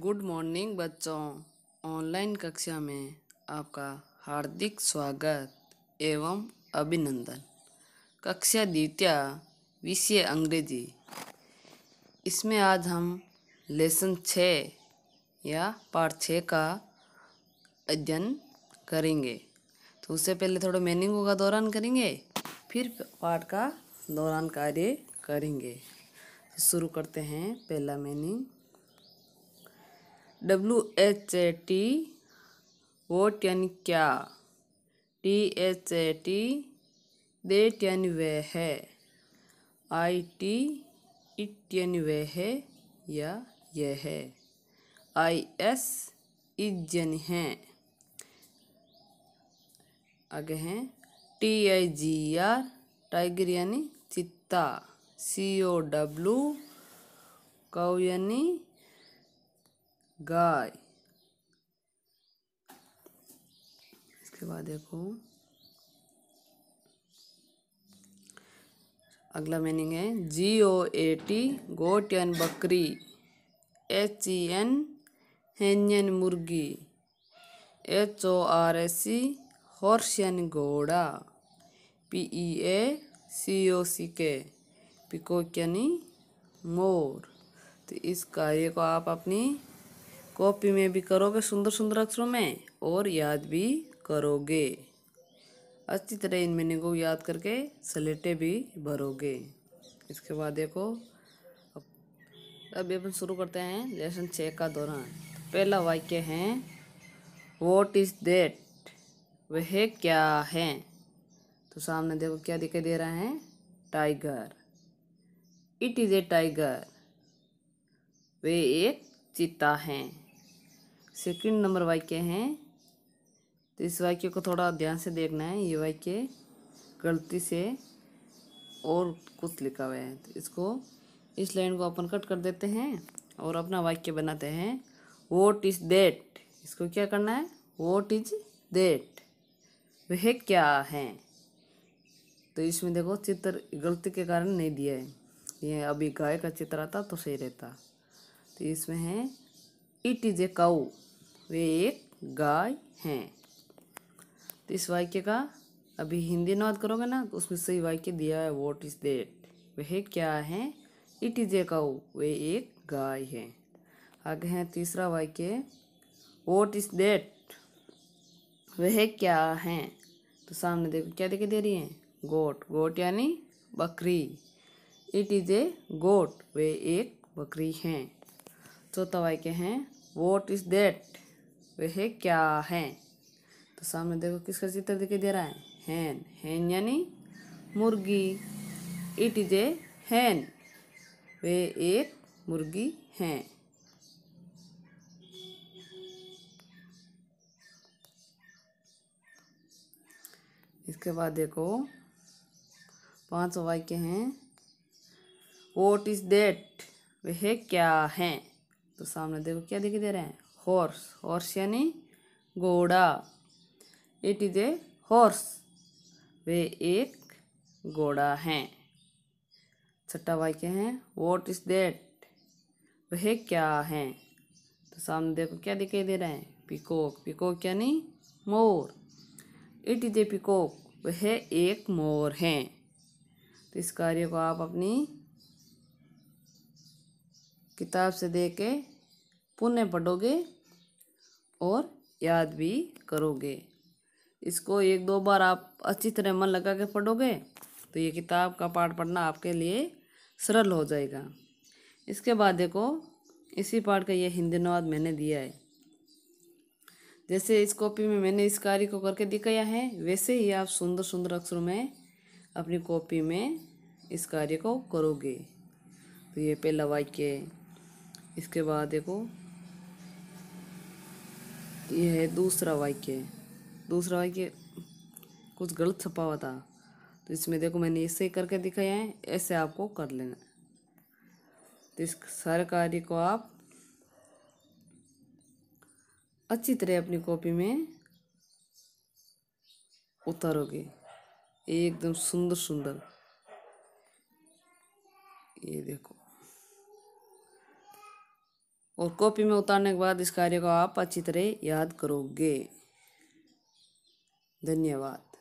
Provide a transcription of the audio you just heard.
good morning बच्चों online कक्षा में आपका हार्दिक स्वागत एवं अभिनंदन कक्षा द्वितीय विषय अंग्रेजी इसमें आज हम लेसन छ या पार्ट छः का अध्ययन करेंगे तो उससे पहले थोड़ा मीनिंगों का दौरान करेंगे फिर पाठ का दौरान कार्य करेंगे तो शुरू करते हैं पहला meaning W H A T what यानी क्या T H A T that यानी वे है आई टी इट यानी वे है या ये है आई एस इजन है आगे हैं T I G R tiger यानी चित्ता सी ओ डब्लू कौ यानी गाय इसके बाद देखो अगला मीनिंग है G O A T goat एन बकरी एच ई एन हेनियन मुर्गी H O R S E horse एन घोड़ा P E e A C O C K peacock यानी मोर तो इस कार्य को आप अपनी कॉपी में भी करोगे सुंदर सुंदर अक्षरों में और याद भी करोगे अच्छी तरह इन मैंने को याद करके स्लेटे भी भरोगे इसके बाद देखो अब अभी अपन शुरू करते हैं लेसन छः का दौरान पहला वाक्य है वॉट इज़ देट वह क्या है तो सामने देखो क्या दिखाई दे रहा है tiger it is a tiger वे एक चिता हैं सेकंड नंबर वाक्य हैं तो इस वाक्य को थोड़ा ध्यान से देखना है ये वाक्य गलती से और कुछ लिखा हुआ है तो इसको इस लाइन को अपन कट कर देते हैं और अपना वाक्य बनाते हैं वोट इज़ देट इसको क्या करना है वोट इज देट वह क्या है तो इसमें देखो चित्र गलती के कारण नहीं दिया है ये अभी गाय का चित्र आता तो सही रहता तो इसमें है इट इज़ ए कऊ वे एक गाय हैं तो इस वाक्य का अभी हिंदी अनुवाद करोगे ना तो उसमें सही वाक्य दिया है वॉट इज़ देट वह क्या है इट इज़ ए कऊ वे एक गाय है आगे है तीसरा वाक्य वॉट इज़ देट वह क्या है तो सामने देखो क्या देखे दे रही है गोट गोट यानी बकरी इट इज़ ए गोट वे एक बकरी हैं चौथा वाक्य है वॉट इज़ देट वह क्या है तो सामने देखो किसका चित्र दिखाई दे रहा है हैन हैन यानी मुर्गी इट इज ए हैन वे एक मुर्गी हैं इसके बाद देखो पांच वाक्य हैं वॉट इज़ देट वह क्या हैं तो सामने देखो क्या दिखाई दे रहा है हॉर्स हॉर्स यानी घोड़ा इट इज ए हॉर्स वे एक घोड़ा हैं छठा वाक्य है वॉट इज दैट वह क्या है तो सामने देखो क्या दिखाई दे रहा है पिकोक पिकोक यानी मोर इट इज ए पिकोक वह एक मोर है तो इस कार्य को आप अपनी किताब से देख के पुनः पढ़ोगे और याद भी करोगे इसको एक दो बार आप अच्छी तरह मन लगा के पढ़ोगे तो ये किताब का पाठ पढ़ना आपके लिए सरल हो जाएगा इसके बाद देखो इसी पाठ का ये हिंदी अनुवाद मैंने दिया है जैसे इस कॉपी में मैंने इस कार्य को करके दिखाया है वैसे ही आप सुंदर सुंदर अक्षरों में अपनी कॉपी में इस कार्य को करोगे तो ये पहला वाक्य है इसके बाद देखो ये है दूसरा वाक्य दूसरा वाक्य कुछ गलत छपा हुआ था तो इसमें देखो मैंने ऐसे करके दिखाया है ऐसे आपको कर लेना तो इस सारे कार्य को आप अच्छी तरह अपनी कॉपी में उतारोगे एकदम सुंदर सुंदर ये देखो और कॉपी में उतारने के बाद इस कार्य को आप अच्छी तरह याद करोगे धन्यवाद